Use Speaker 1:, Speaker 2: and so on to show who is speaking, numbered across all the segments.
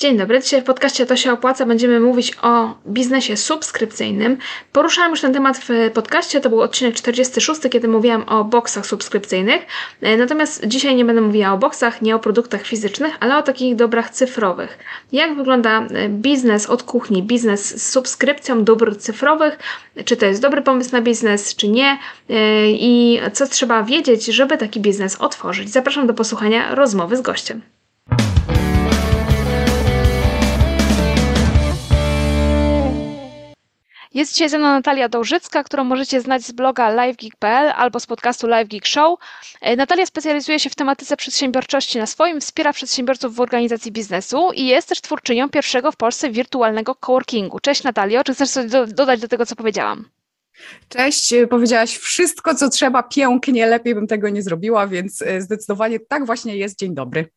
Speaker 1: Dzień dobry, dzisiaj w podcaście To się opłaca będziemy mówić o biznesie subskrypcyjnym. Poruszałam już ten temat w podcaście, to był odcinek 46, kiedy mówiłam o boksach subskrypcyjnych. E, natomiast dzisiaj nie będę mówiła o boksach, nie o produktach fizycznych, ale o takich dobrach cyfrowych. Jak wygląda e, biznes od kuchni, biznes z subskrypcją dóbr cyfrowych? Czy to jest dobry pomysł na biznes, czy nie? E, I co trzeba wiedzieć, żeby taki biznes otworzyć? Zapraszam do posłuchania rozmowy z gościem. Jest dzisiaj ze mną Natalia Dołżycka, którą możecie znać z bloga livegeek.pl albo z podcastu LiveGeek Show. E, Natalia specjalizuje się w tematyce przedsiębiorczości na swoim, wspiera przedsiębiorców w organizacji biznesu i jest też twórczynią pierwszego w Polsce wirtualnego coworkingu. Cześć Natalio, czy chcesz coś
Speaker 2: do, dodać do tego, co powiedziałam? Cześć, e, powiedziałaś wszystko, co trzeba pięknie, lepiej bym tego nie zrobiła, więc e, zdecydowanie tak właśnie jest. Dzień dobry.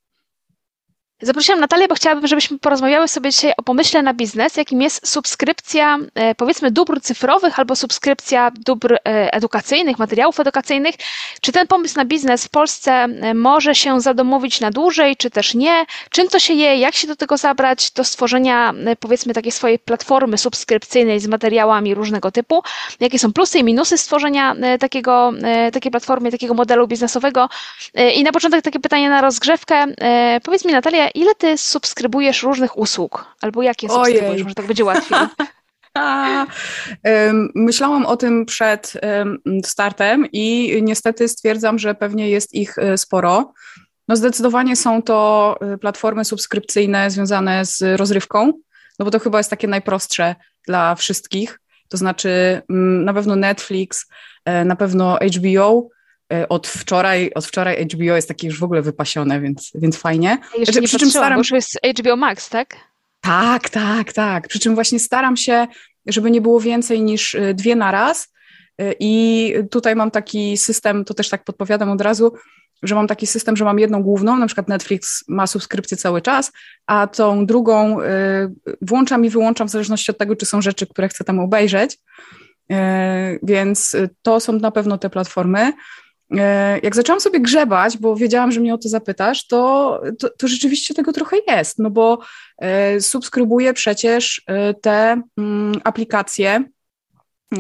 Speaker 1: Zaprosiłam Natalię, bo chciałabym, żebyśmy porozmawiały sobie dzisiaj o pomyśle na biznes, jakim jest subskrypcja e, powiedzmy dóbr cyfrowych albo subskrypcja dóbr e, edukacyjnych, materiałów edukacyjnych. Czy ten pomysł na biznes w Polsce e, może się zadomowić na dłużej, czy też nie? Czym to się je? Jak się do tego zabrać? Do stworzenia powiedzmy takiej swojej platformy subskrypcyjnej z materiałami różnego typu? Jakie są plusy i minusy stworzenia takiego, takiej platformy, takiego modelu biznesowego? I na początek takie pytanie na rozgrzewkę. Powiedz mi Natalia, ile
Speaker 2: ty subskrybujesz różnych usług? Albo jakie subskrybujesz? Ojej. Może tak będzie łatwiej. Myślałam o tym przed startem i niestety stwierdzam, że pewnie jest ich e, sporo. No zdecydowanie są to e, platformy subskrypcyjne związane z rozrywką, no bo to chyba jest takie najprostsze dla wszystkich. To znaczy mm, na pewno Netflix, e, na pewno HBO, E, od wczoraj, od wczoraj HBO jest takie już w ogóle wypasione, więc, więc fajnie. Jeszcze znaczy, nie przy czym staram... bo już jest HBO Max, tak? Tak, tak, tak. Przy czym właśnie staram się, żeby nie było więcej niż e, dwie na raz. E, I tutaj mam taki system, to też tak podpowiadam od razu, że mam taki system, że mam jedną główną, na przykład Netflix ma subskrypcję cały czas, a tą drugą włączam i wyłączam w zależności od tego, czy są rzeczy, które chcę tam obejrzeć. Więc to są na pewno te platformy. E, jak zaczęłam sobie grzebać, bo wiedziałam, że mnie o to zapytasz, to, to, to rzeczywiście tego trochę jest, no bo e, subskrybuję przecież e, te mm, aplikacje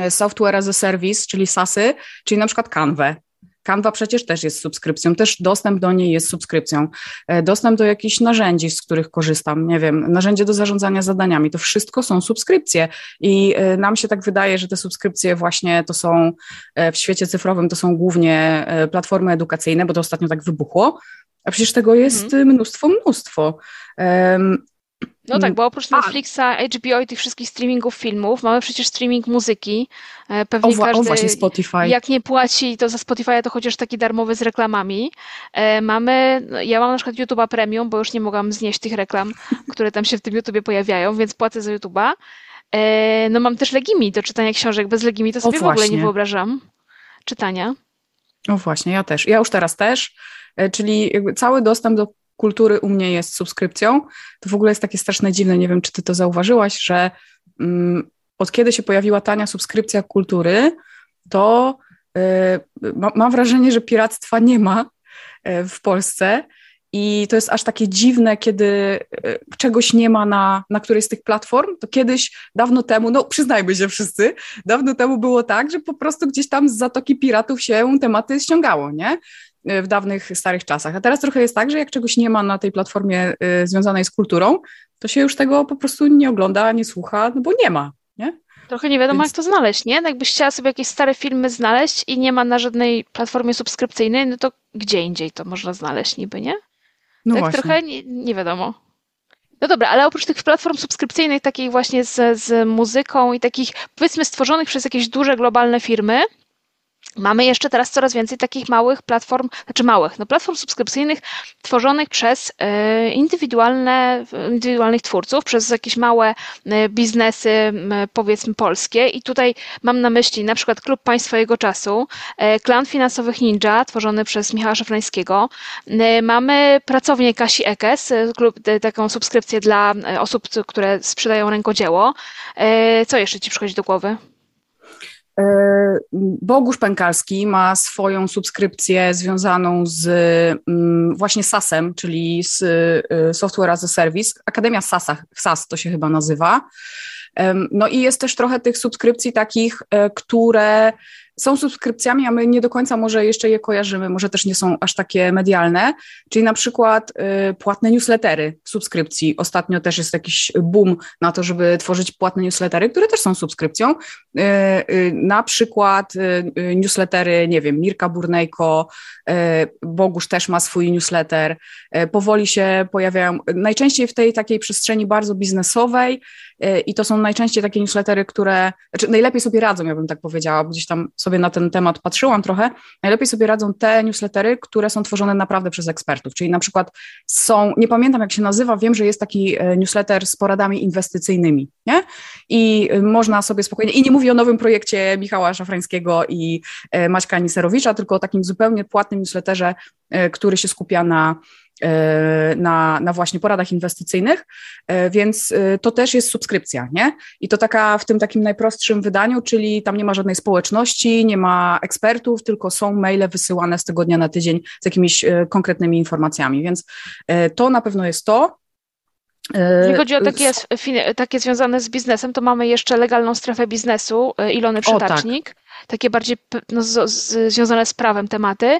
Speaker 2: software as a service, czyli SASy, czyli na przykład Canve. Canva przecież też jest subskrypcją, też dostęp do niej jest subskrypcją. E, dostęp do jakichś narzędzi, z których korzystam, nie wiem, narzędzie do zarządzania zadaniami, to wszystko są subskrypcje i e, nam się tak wydaje, że te subskrypcje właśnie to są e, w świecie cyfrowym to są głównie platformy edukacyjne, bo to ostatnio tak wybuchło, a przecież tego jest mhm. mnóstwo, mnóstwo. No tak, mm. bo
Speaker 1: oprócz Netflixa, HBO i tych wszystkich streamingów filmów, mamy przecież streaming muzyki. E, pewnie o, każdy, o właśnie Spotify. Jak nie płaci to za Spotify, to chociaż taki darmowy z reklamami. E, mamy, no, ja mam na przykład YouTube'a Premium, bo już nie mogłam znieść tych reklam, które tam się w tym YouTubie pojawiają, więc płacę za YouTube'a. E, no mam też Legimi do czytania książek. Bez Legimi to sobie w ogóle nie wyobrażam czytania.
Speaker 2: O właśnie, ja też. Ja już teraz też, czyli cały dostęp do kultury u mnie jest subskrypcją, to w ogóle jest takie straszne dziwne, nie wiem, czy ty to zauważyłaś, że mm, od kiedy się pojawiła tania subskrypcja kultury, to y, ma, mam wrażenie, że piractwa nie ma y, w Polsce. I to jest aż takie dziwne, kiedy y, czegoś nie ma na, na którejś z tych platform. To kiedyś, dawno temu, no przyznajmy się wszyscy, dawno temu było tak, że po prostu gdzieś tam z Zatoki Piratów się tematy ściągało, nie? Y, w dawnych, starych czasach. A teraz trochę jest tak, że jak czegoś nie ma na tej platformie y, związanej z kulturą, to się już tego po prostu nie ogląda, nie słucha, no bo nie ma, nie?
Speaker 1: Trochę nie wiadomo, Więc... jak to znaleźć, nie? No jakbyś chciała sobie jakieś stare filmy znaleźć i nie ma na żadnej platformie subskrypcyjnej, no to gdzie indziej to można znaleźć niby, nie? No tak właśnie. trochę nie, nie wiadomo. No dobra, ale oprócz tych platform subskrypcyjnych, takiej właśnie z, z muzyką i takich powiedzmy stworzonych przez jakieś duże globalne firmy, Mamy jeszcze teraz coraz więcej takich małych platform, znaczy małych, no platform subskrypcyjnych tworzonych przez e, indywidualne, indywidualnych twórców, przez jakieś małe e, biznesy, powiedzmy polskie. I tutaj mam na myśli na przykład Klub Państwa Jego Czasu, e, Klan Finansowych Ninja, tworzony przez Michała Szafrańskiego. Mamy pracownię Kasi Ekes, klub, taką subskrypcję dla osób, które sprzedają rękodzieło. Co jeszcze Ci przychodzi
Speaker 2: do głowy? Y, Bogusz Pękalski ma swoją subskrypcję związaną z mm, właśnie SAS-em, czyli z y, Software as a Service. Akademia sas SAS to się chyba nazywa. No i jest też trochę tych subskrypcji takich, y, które są subskrypcjami, a my nie do końca może jeszcze je kojarzymy, może też nie są aż takie medialne, czyli na przykład y, płatne newslettery w subskrypcji. Ostatnio też jest jakiś boom na to, żeby tworzyć płatne newslettery, które też są subskrypcją. Y, y, na przykład y, y, newslettery, nie wiem, Mirka Burnejko, y, Bogusz też ma swój newsletter. Powoli się pojawiają, najczęściej w tej takiej przestrzeni bardzo biznesowej, E, I to są najczęściej takie newslettery, które znaczy najlepiej sobie radzą, ja bym tak powiedziała, bo gdzieś tam sobie na ten temat patrzyłam trochę. Najlepiej sobie radzą te newslettery, które są tworzone naprawdę przez ekspertów, czyli na przykład są, nie pamiętam jak się nazywa, wiem, że jest taki e, newsletter z poradami inwestycyjnymi, nie? I e, można sobie spokojnie, i nie mówię o nowym projekcie Michała Szafrańskiego i Maćka Niserowicza, tylko o takim zupełnie płatnym newsletterze, który się skupia na E, na, na właśnie poradach inwestycyjnych, e, więc e, to też jest subskrypcja, nie? I to taka w tym takim najprostszym wydaniu, czyli tam nie ma żadnej społeczności, nie ma ekspertów, tylko są maile wysyłane z tygodnia na tydzień z jakimiś konkretnymi informacjami, więc to na pewno jest to. Jeśli chodzi o takie,
Speaker 1: takie związane z biznesem, to mamy jeszcze legalną strefę biznesu Ilony Przetacznik, O, tak takie bardziej no, z, z, związane z prawem tematy.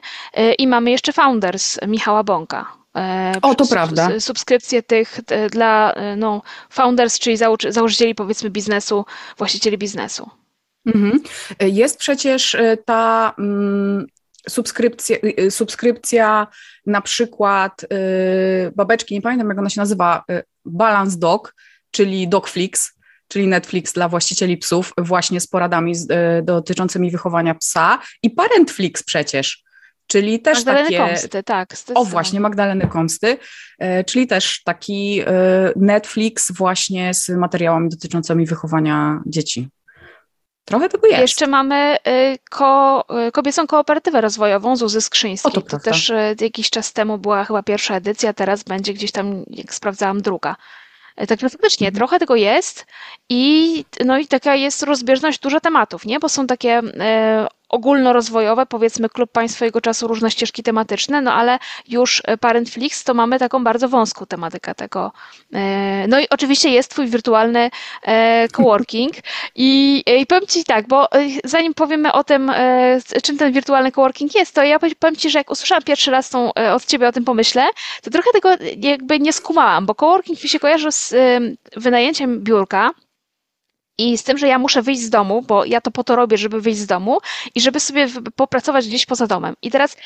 Speaker 1: I mamy jeszcze founders Michała Bąka. E, o, to prawda. Subskrypcje tych e, dla e, no, founders, czyli założycieli powiedzmy biznesu, właścicieli
Speaker 2: biznesu. Mhm. Jest przecież ta mm, subskrypcja, y, y, subskrypcja na przykład babeczki, nie pamiętam jak ona się nazywa, Balance Dog, czyli Dogflix, czyli Netflix dla właścicieli psów, właśnie z poradami z, dotyczącymi wychowania psa i Parentflix przecież Czyli też Magdaleny takie... Komsty, tak. O właśnie, Magdaleny Komsty, e, czyli też taki e, Netflix właśnie z materiałami dotyczącymi wychowania dzieci.
Speaker 1: Trochę tego jest. Jeszcze mamy e, ko kobiecą kooperatywę rozwojową Zuzy Skrzyńskiej. O, to, to też jakiś czas temu była chyba pierwsza edycja, teraz będzie gdzieś tam, jak sprawdzałam, druga. Także faktycznie mhm. trochę tego jest i, no i taka jest rozbieżność dużo tematów, nie? Bo są takie ogólnorozwojowe, powiedzmy klub państw swojego czasu różne ścieżki tematyczne, no ale już e, Parent Flix to mamy taką bardzo wąską tematykę tego. E, no i oczywiście jest twój wirtualny e, coworking i, i powiem ci tak, bo zanim powiemy o tym, czym ten wirtualny coworking jest, to ja powiem ci, że jak usłyszałam pierwszy raz tą, od ciebie o tym pomyśle, to trochę tego jakby nie skumałam, bo coworking mi się kojarzy z wynajęciem biurka, i z tym, że ja muszę wyjść z domu, bo ja to po to robię, żeby wyjść z domu i żeby sobie popracować gdzieś poza domem. I teraz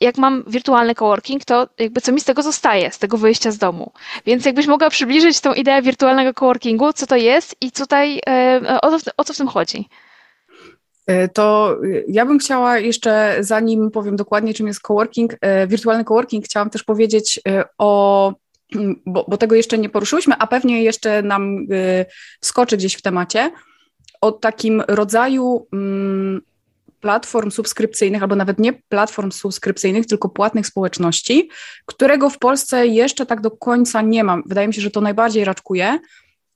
Speaker 1: jak mam wirtualny coworking, to jakby co mi z tego zostaje, z tego wyjścia z domu. Więc jakbyś mogła przybliżyć tą ideę wirtualnego coworkingu, co to jest i tutaj e, o, o
Speaker 2: co w tym chodzi? E, to ja bym chciała jeszcze, zanim powiem dokładnie, czym jest coworking, e, wirtualny coworking, chciałam też powiedzieć o bo, bo tego jeszcze nie poruszyłyśmy, a pewnie jeszcze nam y, skoczy gdzieś w temacie, o takim rodzaju mm, platform subskrypcyjnych, albo nawet nie platform subskrypcyjnych, tylko płatnych społeczności, którego w Polsce jeszcze tak do końca nie mam. Wydaje mi się, że to najbardziej raczkuje.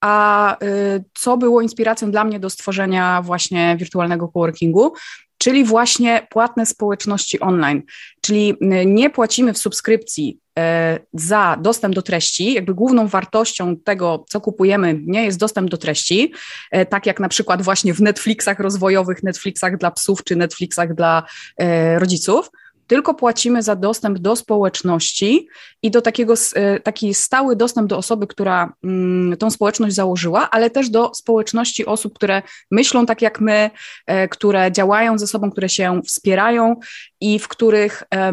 Speaker 2: A y, co było inspiracją dla mnie do stworzenia właśnie wirtualnego coworkingu? Czyli właśnie płatne społeczności online. Czyli y, nie płacimy w subskrypcji E, za dostęp do treści, jakby główną wartością tego, co kupujemy, nie jest dostęp do treści, e, tak jak na przykład właśnie w Netflixach rozwojowych, Netflixach dla psów czy Netflixach dla e, rodziców, tylko płacimy za dostęp do społeczności i do takiego, taki stały dostęp do osoby, która mm, tą społeczność założyła, ale też do społeczności osób, które myślą tak jak my, które działają ze sobą, które się wspierają i w których, e,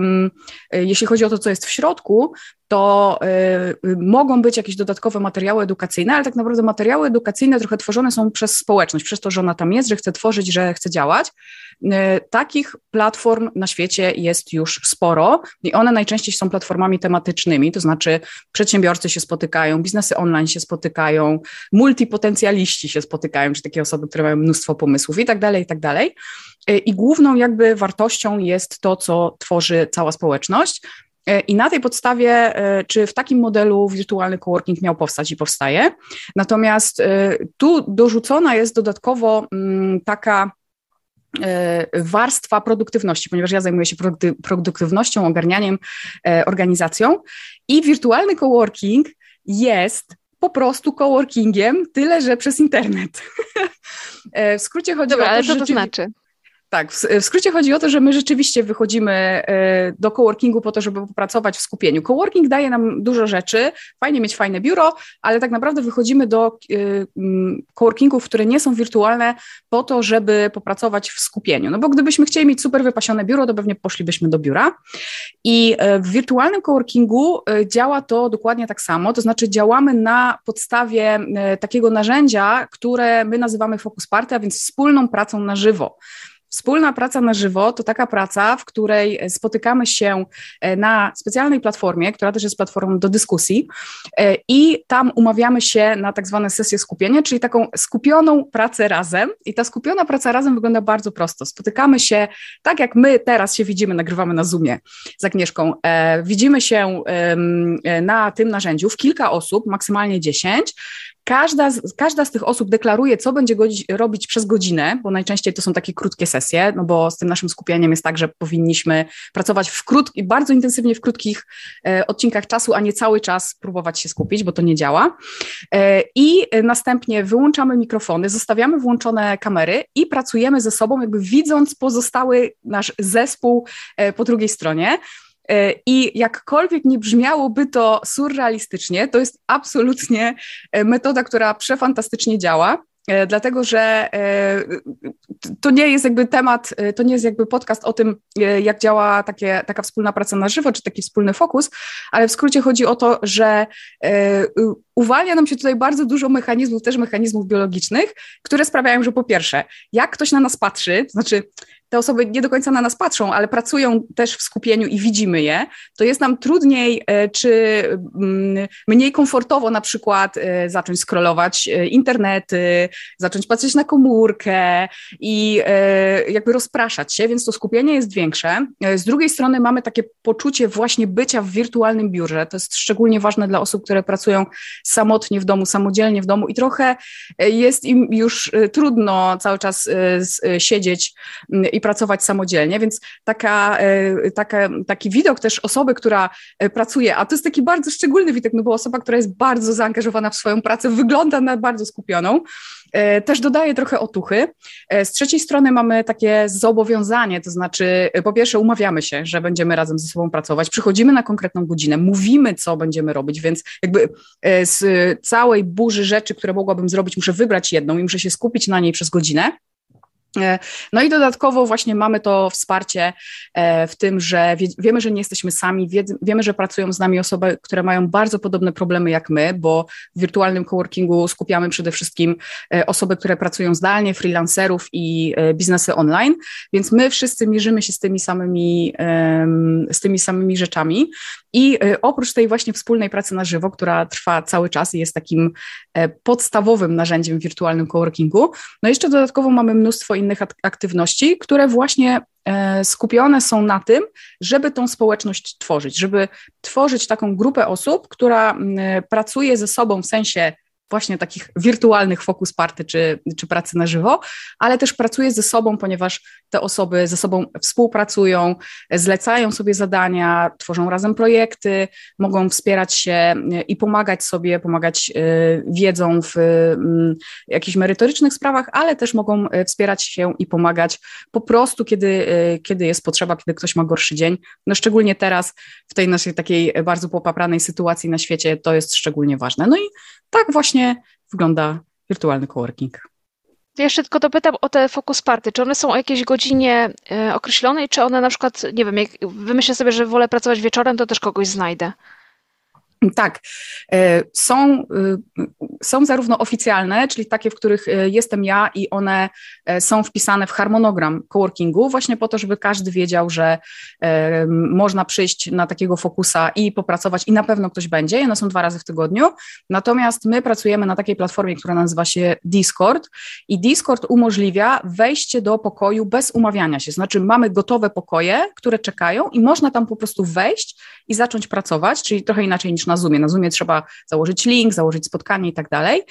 Speaker 2: jeśli chodzi o to, co jest w środku, to e, e, mogą być jakieś dodatkowe materiały edukacyjne, ale tak naprawdę materiały edukacyjne trochę tworzone są przez społeczność, przez to, że ona tam jest, że chce tworzyć, że chce działać. Takich platform na świecie jest już sporo i one najczęściej są platformami tematycznymi, to znaczy przedsiębiorcy się spotykają, biznesy online się spotykają, multipotencjaliści się spotykają, czy takie osoby, które mają mnóstwo pomysłów i tak dalej, i tak dalej. E, i główną jakby wartością jest to, co tworzy cała społeczność. E, I na tej podstawie, e, czy w takim modelu wirtualny coworking miał powstać i powstaje. Natomiast tu dorzucona jest dodatkowo mm, taka warstwa produktywności, ponieważ ja zajmuję się produktywnością, ogarnianiem, organizacją i wirtualny coworking jest po prostu coworkingiem, tyle że przez internet. w skrócie chodzi Dobra, o to, ale co to znaczy? Tak, w skrócie chodzi o to, że my rzeczywiście wychodzimy e, do coworkingu po to, żeby popracować w skupieniu. Coworking daje nam dużo rzeczy, fajnie mieć fajne biuro, ale tak naprawdę wychodzimy do e, coworkingów, które nie są wirtualne, po to, żeby popracować w skupieniu. No bo gdybyśmy chcieli mieć super wypasione biuro, to pewnie poszlibyśmy do biura. I e, w wirtualnym coworkingu działa to dokładnie tak samo, to znaczy działamy na podstawie takiego narzędzia, które my nazywamy Focus Party, a więc wspólną pracą na żywo. Wspólna praca na żywo to taka praca, w której e, spotykamy się e, na specjalnej platformie, która też jest platformą do dyskusji e, i tam umawiamy się na tak zwane sesje skupienia, czyli taką skupioną pracę razem. I ta skupiona praca razem wygląda bardzo prosto. Spotykamy się tak, jak my teraz się widzimy, nagrywamy na Zoomie z Agnieszką. Widzimy się na tym narzędziu w kilka osób, maksymalnie dziesięć Każda z, każda z tych osób deklaruje, co będzie godzi, robić przez godzinę, bo najczęściej to są takie krótkie sesje, no bo z tym naszym skupieniem jest tak, że powinniśmy pracować w krót, bardzo intensywnie w krótkich e, odcinkach czasu, a nie cały czas próbować się skupić, bo to nie działa. E, I następnie wyłączamy mikrofony, zostawiamy włączone kamery i pracujemy ze sobą, jakby widząc pozostały nasz zespół e, po drugiej stronie. E, I jakkolwiek nie brzmiałoby to surrealistycznie, to jest absolutnie e, metoda, która przefantastycznie działa. E, dlatego, że to nie jest jakby temat, to nie jest jakby podcast o tym, jak działa takie, taka wspólna praca na żywo, czy taki wspólny fokus, ale w skrócie chodzi o to, że uwalnia nam się tutaj bardzo dużo mechanizmów, też mechanizmów biologicznych, które sprawiają, że po pierwsze, jak ktoś na nas patrzy, to znaczy te osoby nie do końca na nas patrzą, ale pracują też w skupieniu i widzimy je, to jest nam trudniej e, czy mm, mniej komfortowo na przykład e, zacząć scrollować e, internety, zacząć patrzeć na komórkę i jakby rozpraszać się, więc to skupienie jest większe. Z drugiej strony mamy takie poczucie właśnie bycia w wirtualnym biurze. To jest szczególnie ważne dla osób, które pracują samotnie w domu, samodzielnie w domu i trochę e, jest im już e, trudno cały czas e, siedzieć i pracować samodzielnie, więc taka, taka, taki widok też osoby, która pracuje, a to jest taki bardzo szczególny widok, no bo osoba, która jest bardzo zaangażowana w swoją pracę, wygląda na bardzo skupioną, E, też dodaje trochę otuchy. E, z trzeciej strony mamy takie zobowiązanie, to znaczy e, po pierwsze umawiamy się, że będziemy razem ze sobą pracować, przychodzimy na konkretną godzinę, mówimy co będziemy robić, więc jakby z całej burzy rzeczy, które mogłabym zrobić, muszę wybrać jedną i muszę się skupić na niej przez godzinę. E, no i dodatkowo właśnie mamy to wsparcie e, w tym, że wie, wiemy, że nie jesteśmy sami, wie, wiemy, że pracują z nami osoby, które mają bardzo podobne problemy jak my, bo w wirtualnym coworkingu skupiamy przede wszystkim e, osoby, które pracują zdalnie, freelancerów i biznesy online, więc my wszyscy mierzymy się z tymi samymi, z tymi samymi rzeczami. I oprócz tej właśnie wspólnej pracy na żywo, która trwa cały czas i jest takim podstawowym narzędziem w wirtualnym coworkingu, no jeszcze dodatkowo mamy mnóstwo innych aktywności, które właśnie e, skupione są na tym, żeby tą społeczność tworzyć, żeby tworzyć taką grupę osób, która e, pracuje ze sobą w sensie właśnie takich wirtualnych fokus party czy, czy pracy na żywo, ale też pracuję ze sobą, ponieważ te osoby ze sobą współpracują, zlecają sobie zadania, tworzą razem projekty, mogą wspierać się e, i pomagać sobie, pomagać e, wiedzą w mm, jakichś merytorycznych sprawach, ale też mogą e, wspierać się i pomagać po prostu, kiedy, kiedy jest potrzeba, kiedy ktoś ma gorszy dzień. No szczególnie teraz, w tej naszej takiej bardzo popapranej sytuacji na świecie, to jest szczególnie ważne. No i tak właśnie właśnie wygląda wirtualny coworking.
Speaker 1: Jeszcze tylko dopytam o te focus party. Czy one są o jakiejś godzinie e, określonej, czy one na przykład, nie wiem, jak wymyślę sobie, że
Speaker 2: wolę pracować wieczorem, to też kogoś znajdę? Tak, e, są, y, są zarówno oficjalne, czyli takie, w których e, jestem ja i one e, są wpisane w harmonogram coworkingu, właśnie po to, żeby każdy wiedział, że można przyjść na takiego fokusa i popracować i na pewno ktoś będzie, one są dwa razy w tygodniu. Natomiast my pracujemy na takiej platformie, która nazywa się Discord i Discord umożliwia wejście do pokoju bez umawiania się, znaczy mamy gotowe pokoje, które czekają i można tam po prostu wejść i zacząć pracować, czyli trochę inaczej niż na Zoomie. Na Zoomie trzeba założyć link, założyć spotkanie i tak dalej.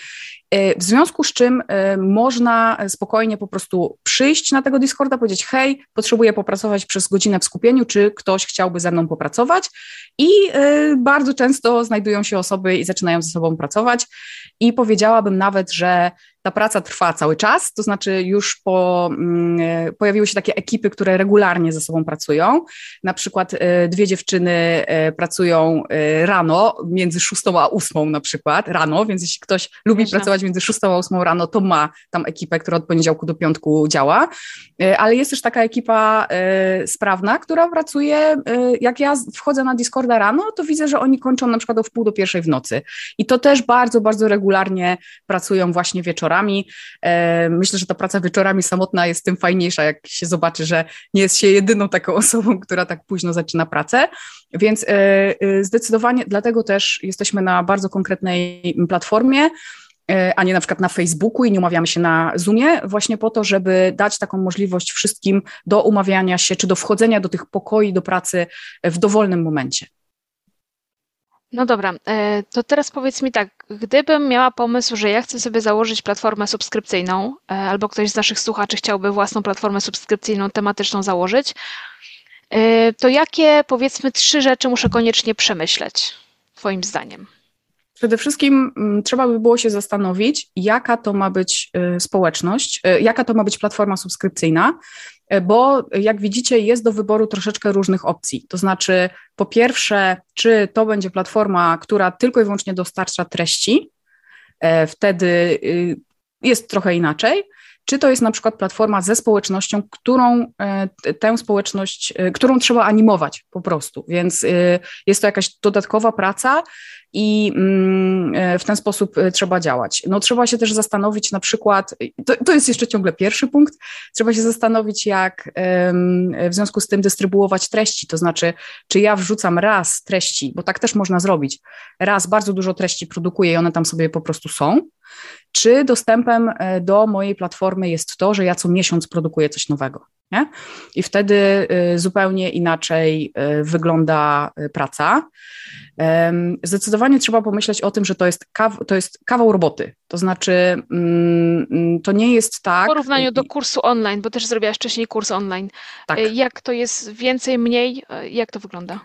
Speaker 2: E, w związku z czym e, można spokojnie po prostu przyjść na tego Discorda, powiedzieć: Hej, potrzebuję popracować przez godzinę w skupieniu, czy ktoś chciałby ze mną popracować? I e, bardzo często znajdują się osoby i zaczynają ze sobą pracować. I powiedziałabym nawet, że ta praca trwa cały czas, to znaczy już po, mm, e, pojawiły się takie ekipy, które regularnie ze sobą pracują. Na przykład e, dwie dziewczyny e, pracują rano, między szóstą a ósmą na przykład, rano, więc jeśli ktoś lubi pracować między szóstą a ósmą rano, to ma tam ekipę, która od poniedziałku do piątku działa. Ale jest też taka ekipa sprawna, która pracuje, jak ja wchodzę na Discorda rano, to widzę, że oni kończą na przykład o wpół do pierwszej w nocy. I to też bardzo, bardzo regularnie pracują właśnie wieczorem wieczorami. E, myślę, że ta praca wieczorami samotna jest tym fajniejsza, jak się zobaczy, że nie jest się jedyną taką osobą, która tak późno zaczyna pracę. Więc e, e, zdecydowanie dlatego też jesteśmy na bardzo konkretnej platformie a nie na przykład na Facebooku i nie umawiamy się na Zoomie, właśnie po to, żeby dać taką możliwość wszystkim do umawiania się czy do wchodzenia do tych pokoi, do pracy w dowolnym momencie.
Speaker 1: No dobra, to teraz powiedz mi tak, Gdybym miała pomysł, że ja chcę sobie założyć platformę subskrypcyjną, e, albo ktoś z naszych słuchaczy chciałby własną platformę subskrypcyjną tematyczną założyć, e, to jakie powiedzmy trzy rzeczy muszę koniecznie przemyśleć, Twoim zdaniem?
Speaker 2: Przede wszystkim mm, trzeba by było się zastanowić, jaka to ma być e, społeczność, jaka to ma być platforma subskrypcyjna, bo jak widzicie, jest do wyboru troszeczkę różnych opcji. To znaczy, po pierwsze, czy to będzie platforma, która tylko i wyłącznie dostarcza treści, e, wtedy y, jest trochę inaczej. Czy to jest na przykład platforma ze społecznością, którą e, tę społeczność, e, którą trzeba animować po prostu, więc y, jest to jakaś dodatkowa praca i mm, e, w ten sposób e, trzeba działać. No, trzeba się też zastanowić, na przykład, to, to jest jeszcze ciągle pierwszy punkt, trzeba się zastanowić, jak w związku z tym dystrybuować treści, to znaczy, czy ja wrzucam raz treści, bo tak też można zrobić, raz bardzo dużo treści produkuję i one tam sobie po prostu są, czy dostępem e, do mojej platformy jest to, że ja co miesiąc produkuję coś nowego. Nie? I wtedy y, zupełnie inaczej y, wygląda y, praca. Zdecydowanie trzeba pomyśleć o tym, że to jest, kaw- to jest kawał roboty. To znaczy, mm, mm, to nie jest tak. W porównaniu
Speaker 1: do kursu online, bo też zrobiłaś wcześniej kurs online. Tak. Jak to jest więcej, mniej? Jak to wygląda?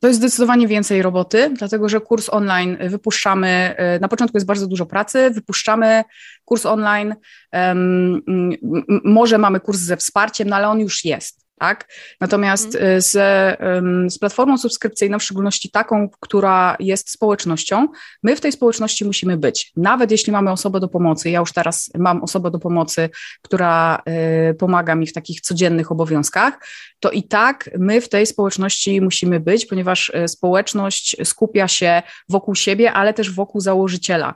Speaker 2: To jest zdecydowanie więcej roboty, dlatego że kurs online wypuszczamy, e, na początku jest bardzo dużo pracy, wypuszczamy kurs online, może mamy kurs ze wsparciem, no ale on już jest tak? Natomiast mhm. Y, z, z platformą subskrypcyjną, w szczególności taką, która jest społecznością, my w tej społeczności musimy być. Nawet jeśli mamy osobę do pomocy, ja już teraz mam osobę do pomocy, która y, pomaga mi w takich codziennych obowiązkach, to i tak my w tej społeczności musimy być, ponieważ y, społeczność skupia się wokół siebie, ale też wokół założyciela.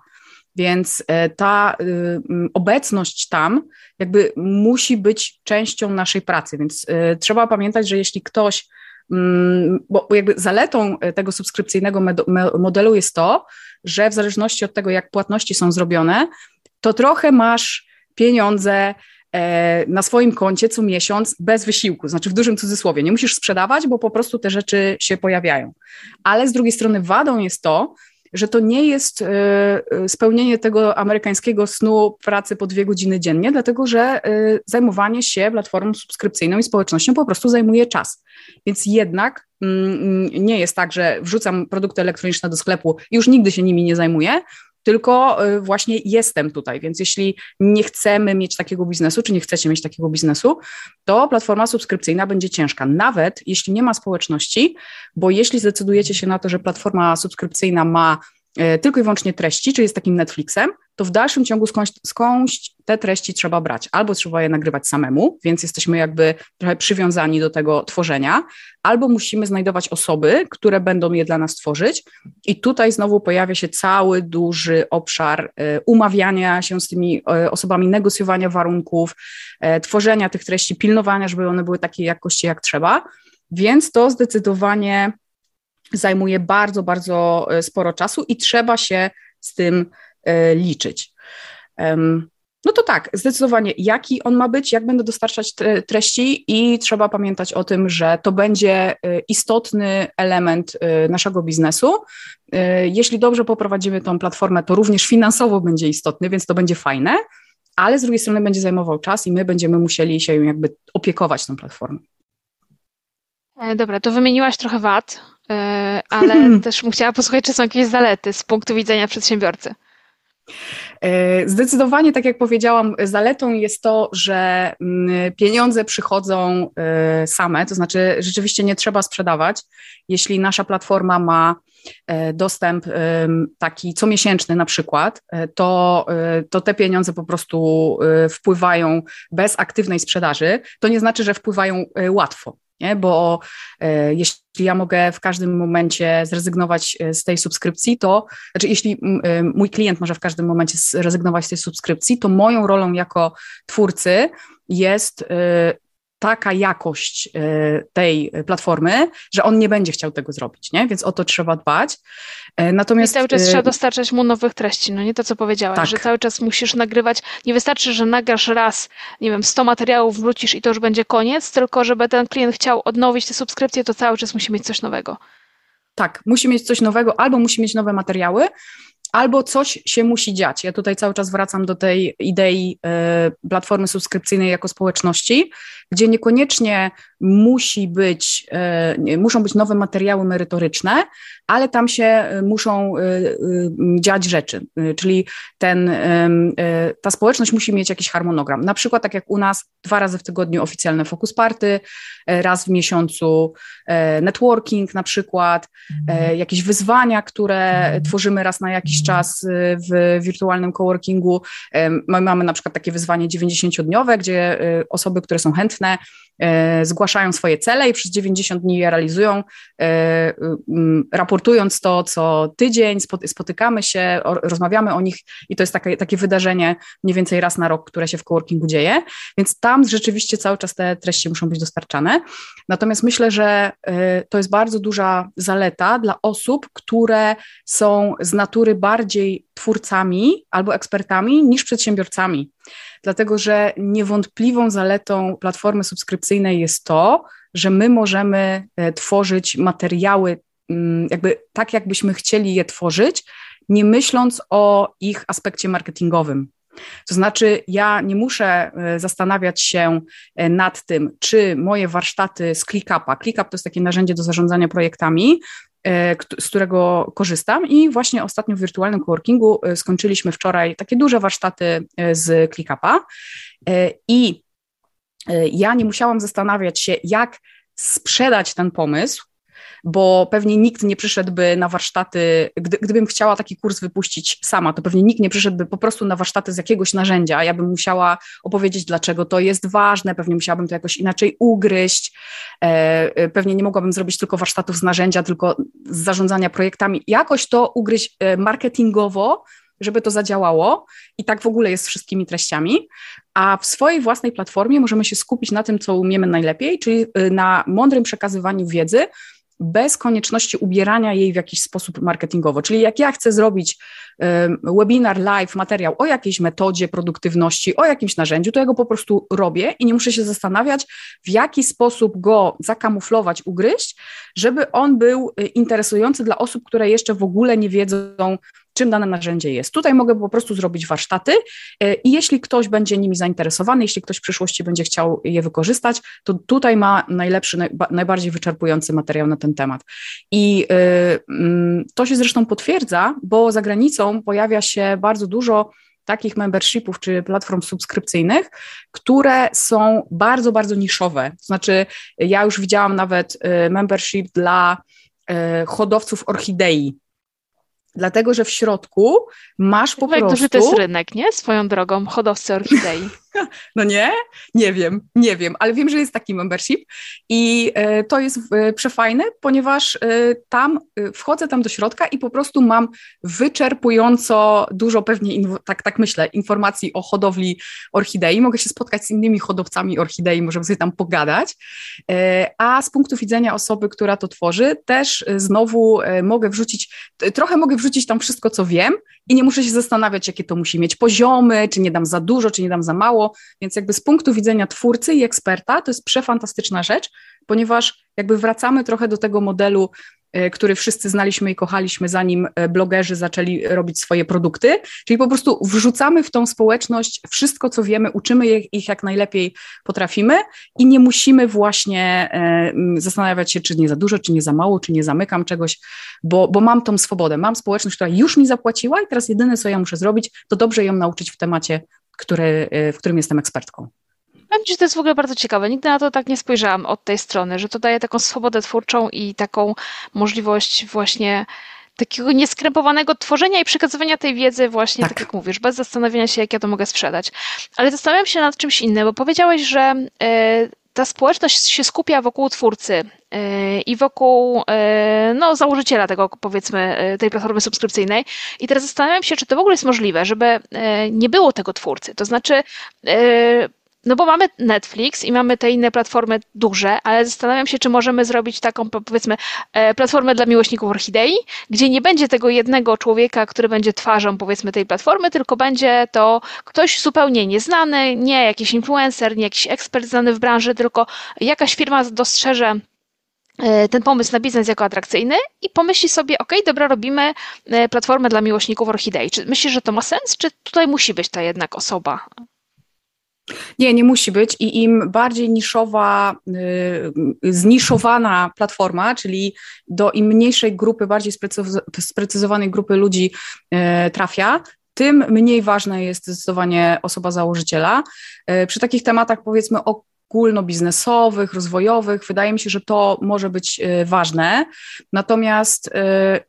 Speaker 2: Więc e, ta y, obecność tam jakby musi być częścią naszej pracy. Więc e, trzeba pamiętać, że jeśli ktoś, mm, bo jakby zaletą e, tego subskrypcyjnego modelu jest to, że w zależności od tego, jak płatności są zrobione, to trochę masz pieniądze na swoim koncie co miesiąc bez wysiłku, znaczy w dużym cudzysłowie. Nie musisz sprzedawać, bo po prostu te rzeczy się pojawiają. Ale z drugiej strony wadą jest to, że to nie jest e, e, spełnienie tego amerykańskiego snu pracy po dwie godziny dziennie, dlatego że e, zajmowanie się platformą subskrypcyjną i społecznością po prostu zajmuje czas. Więc jednak mm, nie jest tak, że wrzucam produkty elektroniczne do sklepu i już nigdy się nimi nie zajmuję, tylko y, właśnie jestem tutaj. Więc jeśli nie chcemy mieć takiego biznesu, czy nie chcecie mieć takiego biznesu, to platforma subskrypcyjna będzie ciężka, nawet jeśli nie ma społeczności, bo jeśli zdecydujecie się na to, że platforma subskrypcyjna ma E, tylko i wyłącznie treści, czy jest takim Netflixem, to w dalszym ciągu skądś te treści trzeba brać. Albo trzeba je nagrywać samemu, więc jesteśmy jakby trochę przywiązani do tego tworzenia, albo musimy znajdować osoby, które będą je dla nas tworzyć. I tutaj znowu pojawia się cały duży obszar e, umawiania się z tymi e, osobami, negocjowania warunków, tworzenia tych treści, pilnowania, żeby one były takiej jakości jak trzeba. Więc to zdecydowanie zajmuje bardzo, bardzo e, sporo czasu i trzeba się z tym e, liczyć. No to tak, zdecydowanie jaki on ma być, jak będę dostarczać treści i trzeba pamiętać o tym, że to będzie e, istotny element naszego biznesu. Jeśli dobrze poprowadzimy tą platformę, to również finansowo będzie istotny, więc to będzie fajne, ale z drugiej strony będzie zajmował czas i my będziemy musieli się jakby opiekować tą platformą.
Speaker 1: Dobra, to wymieniłaś trochę wad, E, ale też bym chciała posłuchać, czy są jakieś zalety z punktu widzenia
Speaker 2: przedsiębiorcy. E, zdecydowanie, tak jak powiedziałam, zaletą jest to, że mm, pieniądze przychodzą e, same, to znaczy rzeczywiście nie trzeba sprzedawać. Jeśli nasza platforma ma E, dostęp e, taki comiesięczny na przykład, e, to, to te pieniądze po prostu wpływają bez aktywnej sprzedaży. To nie znaczy, że wpływają łatwo. Nie? Bo e, jeśli ja mogę w każdym momencie zrezygnować z tej subskrypcji, to znaczy, jeśli mój klient może w każdym momencie zrezygnować z tej subskrypcji, to moją rolą jako twórcy jest taka jakość y, tej platformy, że on nie będzie chciał tego zrobić, nie? Więc o to trzeba dbać. E, natomiast I cały czas y, trzeba
Speaker 1: dostarczać mu nowych treści, no nie to, co powiedziałaś, tak. że cały czas musisz nagrywać, nie wystarczy, że nagrasz raz, nie wiem, 100 materiałów wrócisz i to już będzie koniec, tylko żeby ten klient chciał odnowić te subskrypcje, to cały
Speaker 2: czas musi mieć coś nowego. Tak, musi mieć coś nowego, albo musi mieć nowe materiały, albo coś się musi dziać. Ja tutaj cały czas wracam do tej idei y, platformy subskrypcyjnej jako społeczności, gdzie niekoniecznie musi być, e, muszą być nowe materiały merytoryczne, ale tam się e, muszą e, dziać rzeczy, czyli ten, ta społeczność musi mieć jakiś harmonogram. Na przykład tak jak u nas, dwa razy w tygodniu oficjalne focus party, raz w miesiącu networking na przykład, mhm. jakieś wyzwania, które mhm. tworzymy raz na jakiś mhm. czas w wirtualnym coworkingu. My mamy na przykład takie wyzwanie 90-dniowe, gdzie osoby, które są chętne E, zgłaszają swoje cele i przez 90 dni je realizują, e, raportując to co tydzień, spotykamy się, rozmawiamy o nich i to jest takie, takie wydarzenie mniej więcej raz na rok, które się w coworkingu dzieje, więc tam rzeczywiście cały czas te treści muszą być dostarczane. Natomiast myślę, że e, to jest bardzo duża zaleta dla osób, które są z natury bardziej twórcami albo ekspertami niż przedsiębiorcami. Dlatego, że niewątpliwą zaletą platformy subskrypcyjnej jest to, że my możemy e, tworzyć materiały mm, jakby tak, jakbyśmy chcieli je tworzyć, nie myśląc o ich aspekcie marketingowym. To znaczy, ja nie muszę e, zastanawiać się e, nad tym, czy moje warsztaty z ClickUpa, ClickUp to jest takie narzędzie do zarządzania projektami, E, z którego korzystam i właśnie ostatnio w wirtualnym coworkingu e, skończyliśmy wczoraj takie duże warsztaty e, z ClickUpa i ja nie musiałam zastanawiać się, jak sprzedać ten pomysł, bo pewnie nikt nie przyszedłby na warsztaty, gdy, gdybym chciała taki kurs wypuścić sama, to pewnie nikt nie przyszedłby po prostu na warsztaty z jakiegoś narzędzia. Ja bym musiała opowiedzieć, dlaczego to jest ważne, pewnie musiałabym to jakoś inaczej ugryźć, e, e, pewnie nie mogłabym zrobić tylko warsztatów z narzędzia, tylko z zarządzania projektami. Jakoś to ugryźć e, marketingowo, żeby to zadziałało. I tak w ogóle jest z wszystkimi treściami. A w swojej własnej platformie możemy się skupić na tym, co umiemy najlepiej, czyli na mądrym przekazywaniu wiedzy, bez konieczności ubierania jej w jakiś sposób marketingowo. Czyli jak ja chcę zrobić webinar live, materiał o jakiejś metodzie produktywności, o jakimś narzędziu, to ja go po prostu robię i nie muszę się zastanawiać, w jaki sposób go zakamuflować, ugryźć, żeby on był y, interesujący dla osób, które jeszcze w ogóle nie wiedzą, czym dane narzędzie jest. Tutaj mogę po prostu zrobić warsztaty e, i jeśli ktoś będzie nimi zainteresowany, jeśli ktoś w przyszłości będzie chciał je wykorzystać, to tutaj ma najlepszy, najbardziej wyczerpujący materiał na ten temat. I e, mm, to się zresztą potwierdza, bo za granicą pojawia się bardzo dużo takich membershipów czy platform subskrypcyjnych, które są bardzo, bardzo niszowe. znaczy, ja już widziałam nawet e, membership dla hodowców orchidei, Dlatego, że w środku masz po Wiemy, prostu... duży to jest rynek, nie? Swoją drogą, hodowcy orchidei. No nie? Nie wiem, nie wiem, ale wiem, że jest taki membership i e, to jest e, przefajne, ponieważ e, tam wchodzę tam do środka i po prostu mam wyczerpująco dużo pewnie, tak, tak myślę, informacji o hodowli orchidei. Mogę się spotkać z innymi hodowcami orchidei, możemy sobie tam pogadać. A z punktu widzenia osoby, która to tworzy, też znowu mogę wrzucić, trochę mogę wrzucić tam wszystko, co wiem i nie muszę się zastanawiać, jakie to musi mieć poziomy, czy nie dam za dużo, czy nie dam za mało. Więc jakby z punktu widzenia twórcy i eksperta to jest przefantastyczna rzecz, ponieważ jakby wracamy trochę do tego modelu E, który wszyscy znaliśmy i kochaliśmy, zanim e, blogerzy zaczęli robić swoje produkty. Czyli po prostu wrzucamy w tą społeczność wszystko, co wiemy, uczymy ich jak najlepiej potrafimy i nie musimy właśnie e, zastanawiać się, czy nie za dużo, czy nie za mało, czy nie zamykam czegoś, bo, bo mam tą swobodę. Mam społeczność, która już mi zapłaciła i teraz jedyne, co ja muszę zrobić, to dobrze ją nauczyć w temacie, który, w którym jestem ekspertką.
Speaker 1: Powiem że to jest w ogóle bardzo ciekawe. Nigdy na to tak nie spojrzałam od tej strony, że to daje taką swobodę twórczą i taką możliwość właśnie takiego nieskrępowanego tworzenia i przekazywania tej wiedzy właśnie, tak. tak. jak mówisz, bez zastanawiania się, jak ja to mogę sprzedać. Ale zastanawiam się nad czymś innym, bo powiedziałeś, że e, ta społeczność się skupia wokół twórcy e, i wokół e, no, założyciela tego, powiedzmy, tej platformy subskrypcyjnej. I teraz zastanawiam się, czy to w ogóle jest możliwe, żeby nie było tego twórcy. To znaczy no bo mamy Netflix i mamy te inne platformy duże, ale zastanawiam się, czy możemy zrobić taką, powiedzmy, e, platformę dla miłośników orchidei, gdzie nie będzie tego jednego człowieka, który będzie twarzą, powiedzmy, tej platformy, tylko będzie to ktoś zupełnie nieznany, nie jakiś influencer, nie jakiś ekspert znany w branży, tylko jakaś firma dostrzeże e, ten pomysł na biznes jako atrakcyjny i pomyśli sobie, okej, dobra, robimy e, platformę dla miłośników orchidei. Czy myślisz, że to ma sens, czy tutaj musi być ta jednak osoba?
Speaker 2: Nie, nie musi być i im bardziej niszowa, y, zniszowana platforma, czyli do im mniejszej grupy, bardziej sprecyzowanej grupy ludzi y, trafia, tym mniej ważna jest zdecydowanie osoba założyciela. Y, przy takich tematach, powiedzmy, o ogólnobiznesowych, rozwojowych. Wydaje mi się, że to może być e, ważne. Natomiast e, e,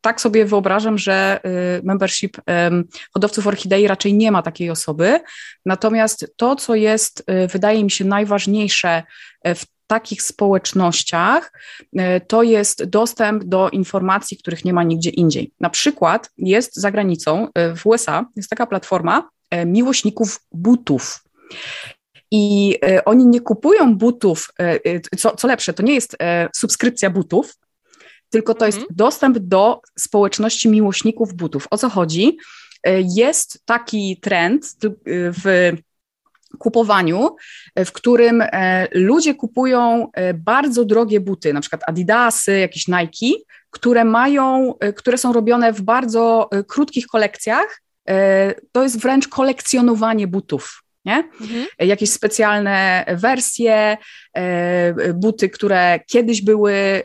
Speaker 2: tak sobie wyobrażam, że membership hodowców orchidei raczej nie ma takiej osoby. Natomiast to, co jest, wydaje mi się, najważniejsze w takich społecznościach to jest dostęp do informacji, których nie ma nigdzie indziej. Na przykład jest za granicą, w USA jest taka platforma miłośników butów. I e, oni nie kupują butów, e, e, co, co lepsze, to nie jest subskrypcja butów, tylko to mhm. jest dostęp do społeczności miłośników butów. O co chodzi? Jest taki trend w kupowaniu, w którym ludzie kupują bardzo drogie buty, na przykład Adidasy, jakieś Nike, które mają, które są robione w bardzo krótkich kolekcjach. To jest wręcz kolekcjonowanie butów nie? Mhm. E, jakieś specjalne wersje, e, buty, które kiedyś były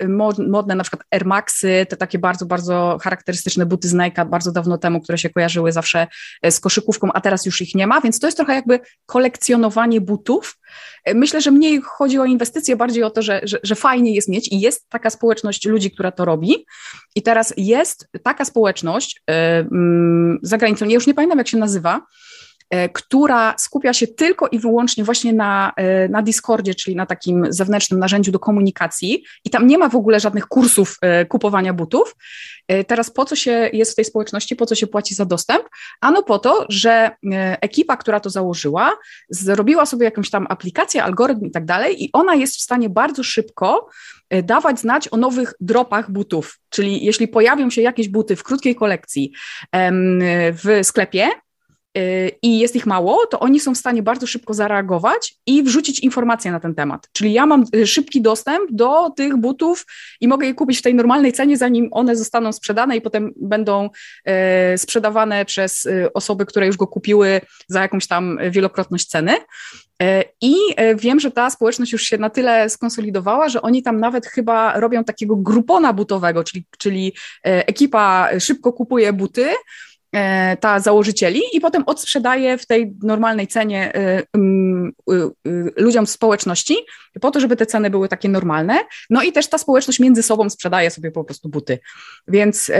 Speaker 2: modne, na przykład Air Maxy, te takie bardzo, bardzo charakterystyczne buty z Nike bardzo dawno temu, które się kojarzyły zawsze e, z koszykówką, a teraz już ich nie ma, więc to jest trochę jakby kolekcjonowanie butów. Myślę, że mniej chodzi o inwestycje, bardziej o to, że, że, że fajnie jest mieć i jest taka społeczność ludzi, która to robi. I teraz jest taka społeczność yy, mm, za granicą, ja już nie pamiętam jak się nazywa, E, która skupia się tylko i wyłącznie właśnie na, e, na Discordzie, czyli na takim zewnętrznym narzędziu do komunikacji i tam nie ma w ogóle żadnych kursów e, kupowania butów. Teraz po co się jest w tej społeczności, po co się płaci za dostęp? Ano po to, że ekipa, która to założyła, zrobiła sobie jakąś tam aplikację, algorytm i tak dalej i ona jest w stanie bardzo szybko dawać znać o nowych dropach butów, czyli jeśli pojawią się jakieś buty w krótkiej kolekcji w sklepie, Y, i jest ich mało, to oni są w stanie bardzo szybko zareagować i wrzucić informacje na ten temat. Czyli ja mam y, szybki dostęp do tych butów i mogę je kupić w tej normalnej cenie, zanim one zostaną sprzedane i potem będą y, sprzedawane przez osoby, które już go kupiły za jakąś tam wielokrotność ceny. I wiem, że ta społeczność już się na tyle skonsolidowała, że oni tam nawet chyba robią takiego grupona butowego, czyli, czyli ekipa szybko kupuje buty, E, ta założycieli i potem odsprzedaje w tej normalnej cenie e, e, ludziom w społeczności po to, żeby te ceny były takie normalne. No i też ta społeczność między sobą sprzedaje sobie po prostu buty. Więc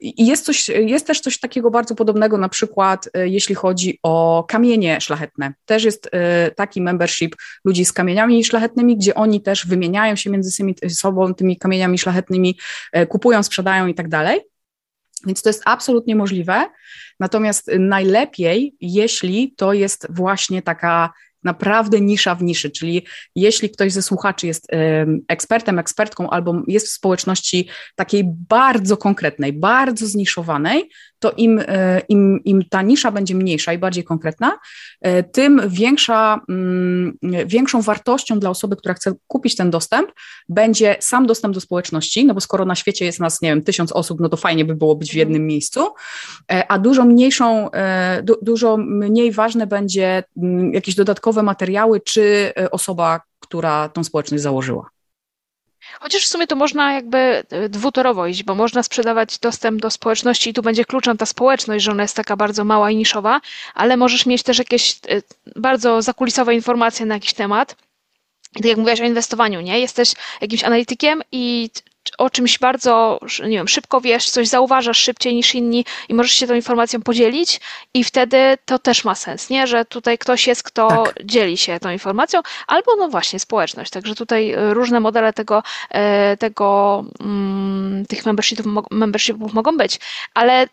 Speaker 2: jest, coś, jest też coś takiego bardzo podobnego na przykład jeśli chodzi o kamienie szlachetne. Też jest taki membership ludzi z kamieniami szlachetnymi, gdzie oni też wymieniają się między sobą tymi kamieniami szlachetnymi, kupują, sprzedają i tak dalej. Więc to jest absolutnie możliwe. Natomiast najlepiej, jeśli to jest właśnie taka naprawdę nisza w niszy, czyli jeśli ktoś ze słuchaczy jest ekspertem, ekspertką albo jest w społeczności takiej bardzo konkretnej, bardzo zniszowanej, to im, e, im, im ta nisza będzie mniejsza i bardziej konkretna, e, tym większa, mm, większą wartością dla osoby, która chce kupić ten dostęp, będzie sam dostęp do społeczności, no bo skoro na świecie jest nas, nie wiem, tysiąc osób, no to fajnie by było być w jednym mhm. miejscu, e, a dużo mniejszą, du, dużo mniej ważne będzie mm, jakieś dodatkowe materiały, czy osoba, która tą społeczność założyła.
Speaker 1: Chociaż w sumie to można jakby e, dwutorowo iść, bo można sprzedawać dostęp do społeczności i tu będzie kluczem ta społeczność, że ona jest taka bardzo mała i niszowa, ale możesz mieć też jakieś e, bardzo zakulisowe informacje na jakiś temat. I tak jak mówiłaś o inwestowaniu, nie? Jesteś jakimś analitykiem i o czymś bardzo, nie wiem, szybko wiesz, coś zauważasz szybciej niż inni i możesz się tą informacją podzielić i wtedy to też ma sens, nie? Że tutaj ktoś jest, kto tak. dzieli się tą informacją, albo no właśnie społeczność. Także tutaj e, różne modele tego, e, tego mm, tych membershipów, membershipów mogą być. Ale e,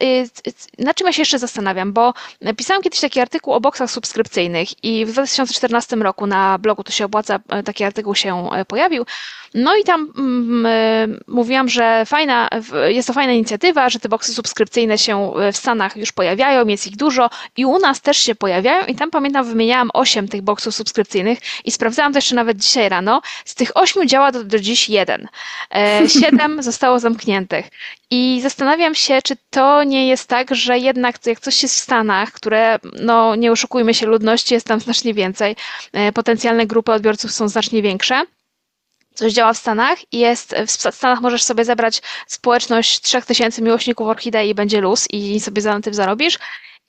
Speaker 1: na czym ja się jeszcze zastanawiam, bo pisałam kiedyś taki artykuł o boksach subskrypcyjnych i w 2014 roku na blogu to się opłaca, taki artykuł się pojawił. No i tam mm, e, mówiłam, że fajna, jest to fajna inicjatywa, że te boksy subskrypcyjne się e, w Stanach już pojawiają, jest ich dużo i u nas też się pojawiają i tam pamiętam wymieniałam 8 tych boksów subskrypcyjnych i sprawdzałam to jeszcze nawet dzisiaj rano. Z tych 8 działa do, do dziś jeden. E, 7 zostało zamkniętych. I zastanawiam się, czy to nie jest tak, że jednak jak coś jest w Stanach, które, no nie oszukujmy się, ludności jest tam znacznie więcej, e, potencjalne grupy odbiorców są znacznie większe, coś działa w Stanach i jest, w Stanach możesz sobie zebrać społeczność 3000 miłośników orchidei i będzie luz i sobie za tym zarobisz.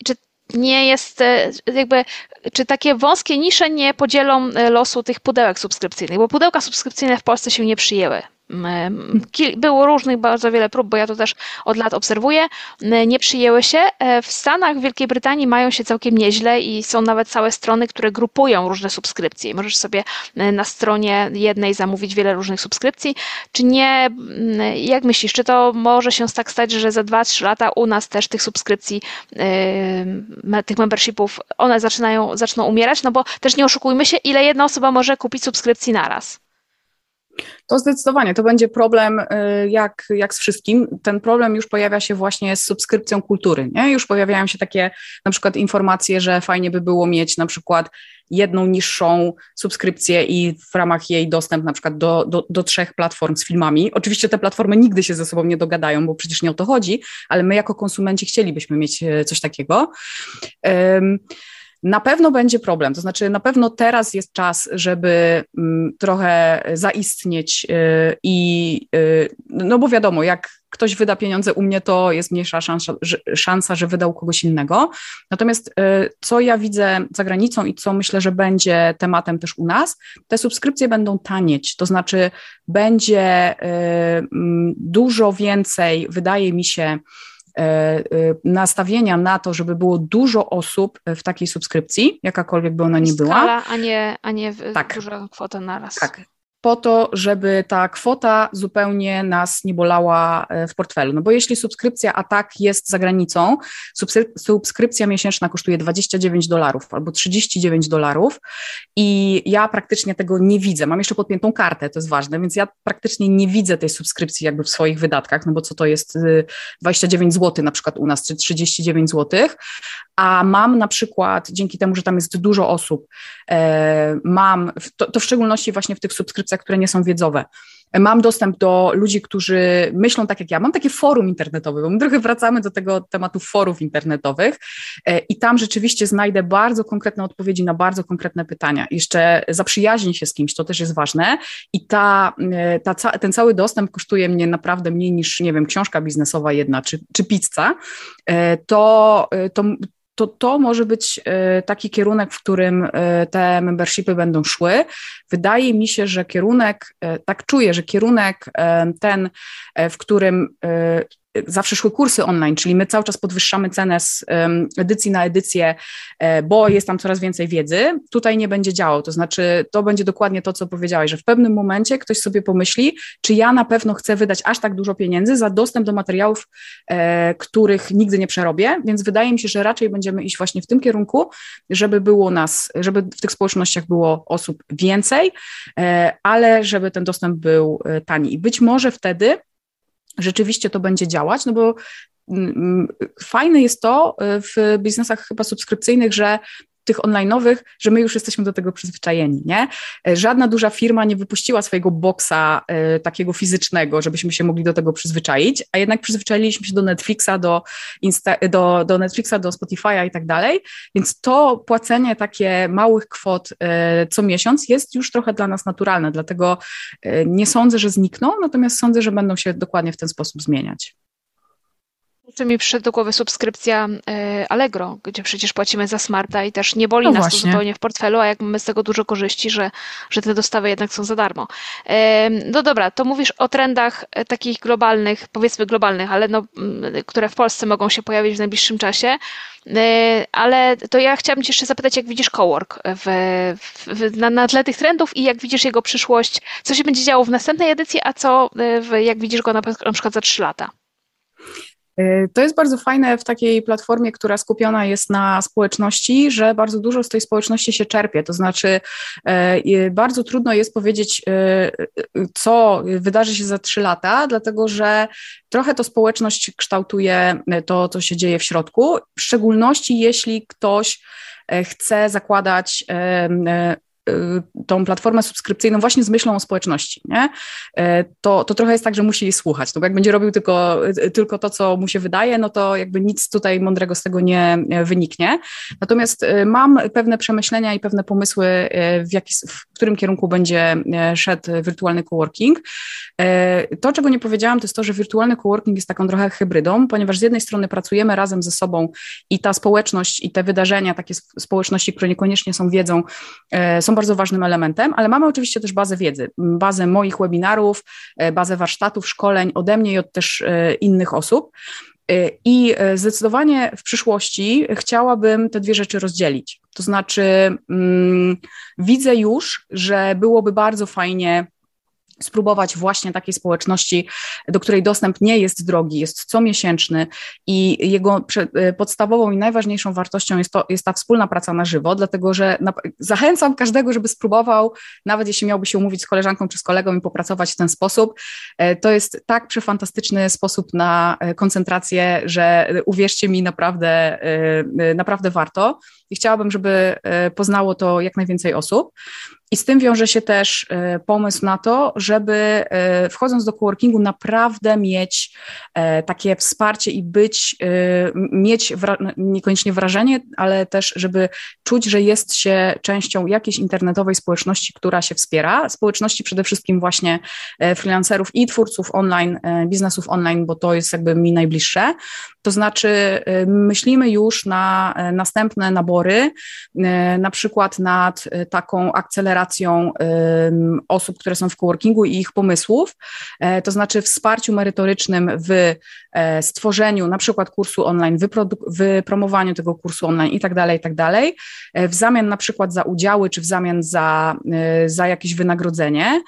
Speaker 1: I czy nie jest e, jakby, czy takie wąskie nisze nie podzielą e, losu tych pudełek subskrypcyjnych, bo pudełka subskrypcyjne w Polsce się nie przyjęły. Było różnych bardzo wiele prób, bo ja to też od lat obserwuję. Nie przyjęły się. E, w Stanach, w Wielkiej Brytanii mają się całkiem nieźle i są nawet całe strony, które grupują różne subskrypcje. I możesz sobie e, na stronie jednej zamówić wiele różnych subskrypcji. Czy nie, jak myślisz, czy to może się tak stać, że za 2-3 lata u nas też tych subskrypcji, e, tych membershipów, one zaczynają, zaczną umierać? No bo też nie oszukujmy się, ile jedna osoba może kupić subskrypcji naraz.
Speaker 2: To zdecydowanie, to będzie problem y, jak, jak z wszystkim. Ten problem już pojawia się właśnie z subskrypcją kultury. Nie? Już pojawiają się takie na przykład informacje, że fajnie by było mieć na przykład jedną niższą subskrypcję i w ramach jej dostęp na przykład do, do, do, trzech platform z filmami. Oczywiście te platformy nigdy się ze sobą nie dogadają, bo przecież nie o to chodzi, ale my jako konsumenci chcielibyśmy mieć e, coś takiego. Um, na pewno będzie problem, to znaczy na pewno teraz jest czas, żeby mm, trochę zaistnieć y, i y, no bo wiadomo, jak ktoś wyda pieniądze u mnie, to jest mniejsza szansa, że, szansa, że wyda u kogoś innego. Natomiast y, co ja widzę za granicą i co myślę, że będzie tematem też u nas, te subskrypcje będą tanieć, to znaczy będzie mm, dużo więcej, wydaje mi się, E, e, nastawienia na to, żeby było dużo osób e, w takiej subskrypcji, jakakolwiek by ona nie Skala, była. A
Speaker 1: nie, a nie tak. duża kwota naraz. Tak,
Speaker 2: po to, żeby ta kwota zupełnie nas nie bolała e, w portfelu. No bo jeśli subskrypcja Atak jest za granicą, subskrypcja miesięczna kosztuje 29 dolarów albo 39 dolarów i ja praktycznie tego nie widzę. Mam jeszcze podpiętą kartę, to jest ważne, więc ja praktycznie nie widzę tej subskrypcji jakby w swoich wydatkach, no bo co to jest 29 y, zł na przykład u nas, czy 39 zł, a mam na przykład, dzięki temu, że tam jest dużo osób, e, mam, to, to w szczególności właśnie w tych subskrypcjach które nie są wiedzowe. Mam dostęp do ludzi, którzy myślą tak jak ja. Mam takie forum internetowe, bo my trochę wracamy do tego tematu forów internetowych e, i tam rzeczywiście znajdę bardzo konkretne odpowiedzi na bardzo konkretne pytania. Jeszcze zaprzyjaźń się z kimś, to też jest ważne i ta, e, ta, ten cały dostęp kosztuje mnie naprawdę mniej niż, nie wiem, książka biznesowa jedna czy, czy pizza. E, to, to, to to może być y, taki kierunek, w którym y, te membershipy będą szły. Wydaje mi się, że kierunek, y, tak czuję, że kierunek ten, w którym zawsze szły kursy online, czyli my cały czas podwyższamy cenę z edycji na edycję, e, bo jest tam coraz więcej wiedzy. Tutaj nie będzie działał, to znaczy to będzie dokładnie to, co powiedziałeś, że w pewnym momencie ktoś sobie pomyśli, czy ja na pewno chcę wydać aż tak dużo pieniędzy za dostęp do materiałów, e, których nigdy nie przerobię, więc wydaje mi się, że raczej będziemy iść właśnie w tym kierunku, żeby było nas, żeby w tych społecznościach było osób więcej, e, ale żeby ten dostęp był tani. I być może wtedy rzeczywiście to będzie działać, no bo mm, mm, fajne jest to y, w biznesach chyba subskrypcyjnych, że tych online'owych, że my już jesteśmy do tego przyzwyczajeni, nie? E, żadna duża firma nie wypuściła swojego boksa e, takiego fizycznego, żebyśmy się mogli do tego przyzwyczaić, a jednak przyzwyczailiśmy się do Netflixa, do, Insta- e, do, do Netflixa, do Spotify'a i tak dalej, więc to płacenie takie małych kwot co miesiąc jest już trochę dla nas naturalne, dlatego nie sądzę, że znikną, natomiast sądzę, że będą się dokładnie w ten sposób zmieniać
Speaker 1: czy mi przyszedł do głowy subskrypcja e, Allegro, gdzie przecież płacimy za smarta i też nie boli no nas właśnie. to zupełnie w portfelu, a jak mamy z tego dużo korzyści, że, że te dostawy jednak są za darmo. E, no dobra, to mówisz o trendach e, takich globalnych, powiedzmy globalnych, ale no, mm, które w Polsce mogą się pojawić w najbliższym czasie. Ale to ja chciałabym Cię jeszcze zapytać, jak widzisz Cowork w, w, na, na tle tych trendów i jak widzisz jego przyszłość, co się będzie działo w następnej edycji, a co, jak widzisz go na, na przykład za trzy lata?
Speaker 2: Y, to jest bardzo fajne w takiej platformie, która skupiona jest na społeczności, że bardzo dużo z tej społeczności się czerpie. To znaczy, y, y, bardzo trudno jest powiedzieć, co wydarzy się za trzy lata, dlatego że trochę to społeczność kształtuje to, co się dzieje w środku, w szczególności jeśli ktoś chce zakładać Y, tą platformę subskrypcyjną właśnie z myślą o społeczności, nie? E, to, to trochę jest tak, że musi jej słuchać. To no jak będzie robił tylko, y, tylko to, co mu się wydaje, no to jakby nic tutaj mądrego z tego nie wyniknie. Natomiast y, mam pewne przemyślenia i pewne pomysły, w, jaki, w którym kierunku będzie szedł wirtualny coworking. E, to, czego nie powiedziałam, to jest to, że wirtualny coworking jest taką trochę hybrydą, ponieważ z jednej strony pracujemy razem ze sobą i ta społeczność i te wydarzenia, takie społeczności, które niekoniecznie są wiedzą, e, są bardzo ważnym elementem, ale mamy oczywiście też bazę wiedzy, bazę moich webinarów, e, bazę warsztatów, szkoleń ode mnie i od też e, innych osób. E, I zdecydowanie w przyszłości chciałabym te dwie rzeczy rozdzielić. To znaczy, mm, widzę już, że byłoby bardzo fajnie spróbować właśnie takiej społeczności, do której dostęp nie jest drogi, jest comiesięczny i jego e, podstawową i najważniejszą wartością jest, to, jest ta wspólna praca na żywo, dlatego że na, zachęcam każdego, żeby spróbował, nawet jeśli miałby się umówić z koleżanką czy z kolegą i popracować w ten sposób. E, to jest tak przefantastyczny sposób na e, koncentrację, że uwierzcie mi, naprawdę, naprawdę warto i chciałabym, żeby e, poznało to jak najwięcej osób. I z tym wiąże się też e, pomysł na to, żeby e, wchodząc do coworkingu naprawdę mieć takie wsparcie i być, mieć wra- niekoniecznie wrażenie, ale też, żeby czuć, że jest się częścią jakiejś internetowej społeczności, która się wspiera. Społeczności przede wszystkim właśnie freelancerów i twórców online, biznesów online, bo to jest jakby mi najbliższe. To znaczy myślimy już na następne nabory spory, e, na przykład nad e, taką akceleracją osób, które są w coworkingu i ich pomysłów, e, to znaczy wsparciu merytorycznym w stworzeniu na przykład kursu online, wypromowaniu tego kursu online i tak dalej, i tak dalej, w zamian na przykład za udziały czy w zamian za, za jakieś wynagrodzenie,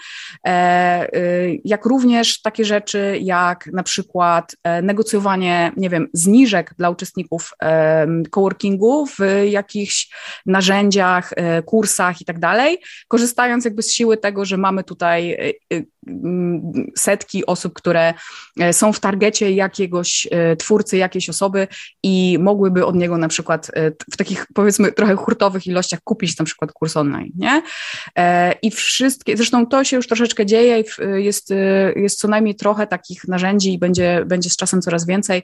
Speaker 2: jak również takie rzeczy jak na przykład negocjowanie, nie wiem, zniżek dla uczestników coworkingu w jakichś narzędziach, e, kursach i tak dalej, korzystając jakby z siły tego, że mamy tutaj e, e, setki osób, które e, są w targecie jakiegoś e, twórcy, jakiejś osoby i mogłyby od niego na przykład e, w takich powiedzmy trochę hurtowych ilościach kupić na przykład kurs online, nie? I wszystkie, zresztą to się już troszeczkę dzieje i jest, jest co najmniej trochę takich narzędzi i będzie, będzie z czasem coraz więcej,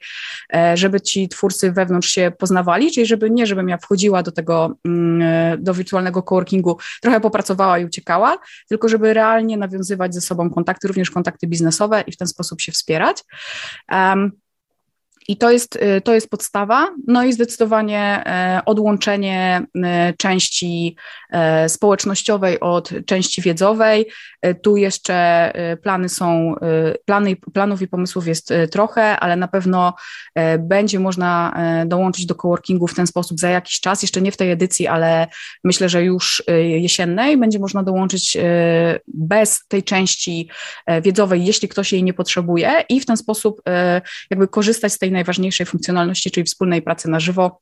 Speaker 2: żeby ci twórcy wewnątrz się poznawali, czyli żeby nie, żebym ja wchodziła do tego, mm, do wirtualnego coworkingu, trochę popracowała i uciekała, tylko żeby realnie nawiązywać ze sobą kontakty, również kontakty biznesowe i w ten sposób się wspierać. Um, i to jest, y, to jest podstawa. No i zdecydowanie e, odłączenie y, części e, społecznościowej od części wiedzowej. E, tu jeszcze y, plany są, plany, planów i pomysłów jest trochę, ale na pewno będzie można dołączyć do coworkingu w ten sposób za jakiś czas, jeszcze nie w tej edycji, ale myślę, że już jesiennej będzie można dołączyć bez tej części wiedzowej, jeśli ktoś jej nie potrzebuje i w ten sposób jakby korzystać z tej najważniejszej funkcjonalności, czyli wspólnej pracy na żywo,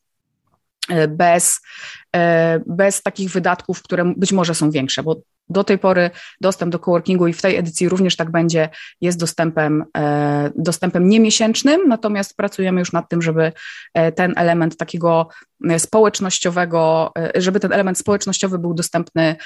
Speaker 2: e, bez E, bez takich wydatków, które być może są większe, bo do tej pory dostęp do coworkingu i w tej edycji również tak będzie, jest dostępem, e, dostępem niemiesięcznym, natomiast pracujemy już nad tym, żeby e, ten element takiego społecznościowego, żeby ten element społecznościowy był dostępny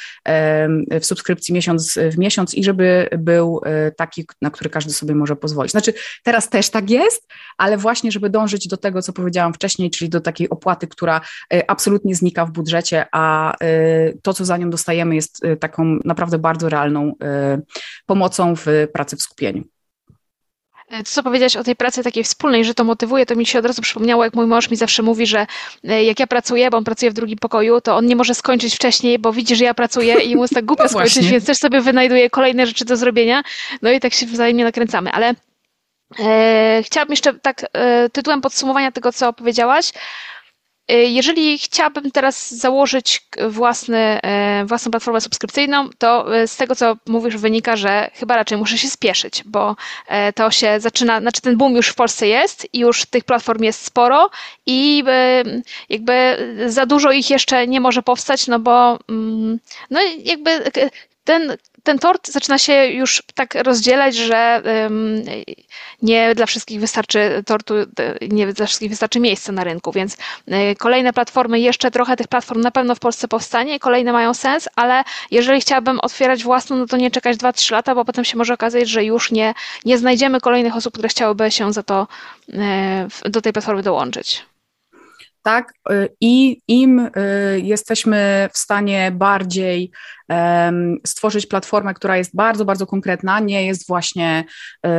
Speaker 2: w subskrypcji miesiąc w miesiąc i żeby był taki, na który każdy sobie może pozwolić. Znaczy, teraz też tak jest, ale właśnie, żeby dążyć do tego, co powiedziałam wcześniej, czyli do takiej opłaty, która absolutnie znika w budżecie budżecie, a y, to, co za nią dostajemy, jest y, taką naprawdę bardzo realną y, pomocą w pracy w skupieniu.
Speaker 1: E, to, co powiedziałaś o tej pracy takiej wspólnej, że to motywuje, to mi się od razu przypomniało, jak mój mąż mi zawsze mówi, że e, jak ja pracuję, bo on pracuje w drugim pokoju, to on nie może skończyć wcześniej, bo widzi, że ja pracuję i mu jest tak głupio no skończyć, właśnie. więc też sobie wynajduje kolejne rzeczy do zrobienia. No i tak się wzajemnie nakręcamy, ale e, Chciałabym jeszcze tak tytułem podsumowania tego, co powiedziałaś, Y, jeżeli chciałabym teraz założyć własny, e, własną platformę subskrypcyjną, to e, z tego, co mówisz, wynika, że chyba raczej muszę się spieszyć, bo e, to się zaczyna, znaczy ten boom już w Polsce jest i już tych platform jest sporo i jakby za dużo ich jeszcze nie może powstać, no bo mm, no jakby ten ten tort zaczyna się już tak rozdzielać, że nie dla wszystkich wystarczy tortu, nie dla wszystkich wystarczy miejsca na rynku, więc e, kolejne platformy, jeszcze trochę tych platform na pewno w Polsce powstanie, kolejne mają sens, ale jeżeli chciałabym otwierać własną, no to nie czekać 2-3 lata, bo potem się może okazać, że już nie, nie znajdziemy kolejnych osób, które chciałyby się za to e, do tej platformy dołączyć
Speaker 2: tak? Y, I im y, jesteśmy w stanie bardziej stworzyć platformę, która jest bardzo, bardzo konkretna, nie jest właśnie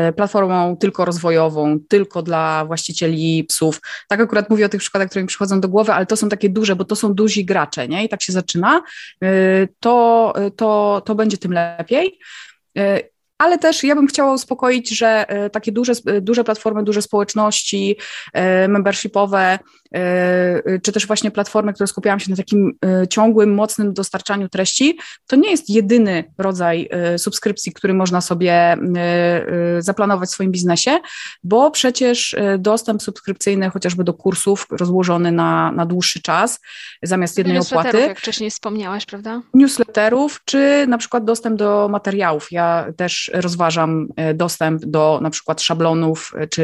Speaker 2: y, platformą tylko rozwojową, tylko dla właścicieli psów. Tak akurat mówię o tych przykładach, które mi przychodzą do głowy, ale to są takie duże, bo to są duzi gracze, nie? I tak się zaczyna. To, to, to będzie tym lepiej. Ale też ja bym chciała uspokoić, że takie duże, duże platformy, duże społeczności membershipowe E, czy też właśnie platformy, które skupiałam się na takim e, ciągłym, mocnym dostarczaniu treści, to nie jest jedyny rodzaj e, subskrypcji, który można sobie zaplanować w swoim biznesie, bo przecież dostęp subskrypcyjny chociażby do kursów rozłożony na, na dłuższy czas zamiast jednej opłaty. jak
Speaker 1: wcześniej wspomniałaś, prawda?
Speaker 2: Newsletterów, czy na przykład dostęp do materiałów. Ja też rozważam dostęp do na przykład szablonów, czy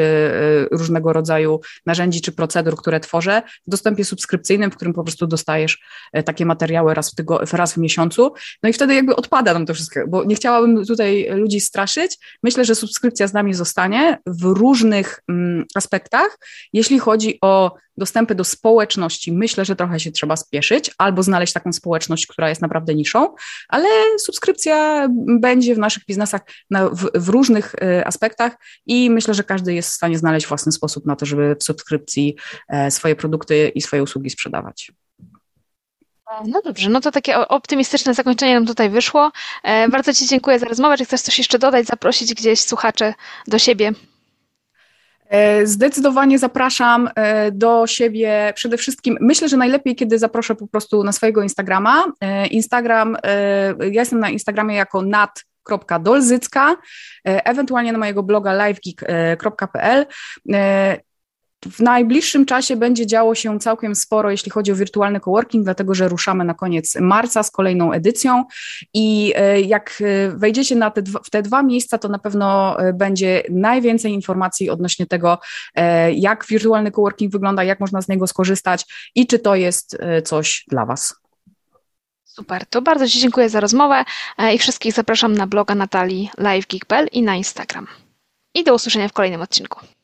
Speaker 2: różnego rodzaju narzędzi, czy procedur, które tworzę utworze w dostępie subskrypcyjnym, w którym po prostu dostajesz e, takie materiały raz w, tygo- raz w miesiącu. No i wtedy jakby odpada nam to wszystko, bo nie chciałabym tutaj ludzi straszyć. Myślę, że subskrypcja z nami zostanie w różnych mm, aspektach, jeśli chodzi o dostępy do społeczności, myślę, że trochę się trzeba spieszyć albo znaleźć taką społeczność, która jest naprawdę niszą, ale subskrypcja będzie w naszych biznesach na, w, w, różnych e, aspektach i myślę, że każdy jest w stanie znaleźć własny sposób na to, żeby w subskrypcji e, swoje produkty i swoje usługi sprzedawać.
Speaker 1: E, no dobrze, no to takie optymistyczne zakończenie nam tutaj wyszło. Bardzo Ci dziękuję za rozmowę. Czy chcesz coś jeszcze dodać, zaprosić gdzieś słuchaczy do siebie
Speaker 2: E, zdecydowanie zapraszam e, do siebie przede wszystkim. Myślę, że najlepiej, kiedy zaproszę po prostu na swojego Instagrama. E, Instagram, ja jestem na Instagramie jako nat dolzycka, ewentualnie na mojego bloga livegeek.pl w najbliższym czasie będzie działo się całkiem sporo, jeśli chodzi o wirtualny coworking, dlatego że ruszamy na koniec marca z kolejną edycją i e, jak e, wejdziecie na te, w te dwa miejsca, to na pewno e, będzie najwięcej informacji odnośnie tego, jak wirtualny coworking wygląda, jak można z niego skorzystać i czy to jest coś dla Was.
Speaker 1: Super, to bardzo Ci dziękuję za rozmowę i wszystkich zapraszam na bloga Natalii livegeek.pl i na Instagram. I do usłyszenia w kolejnym odcinku.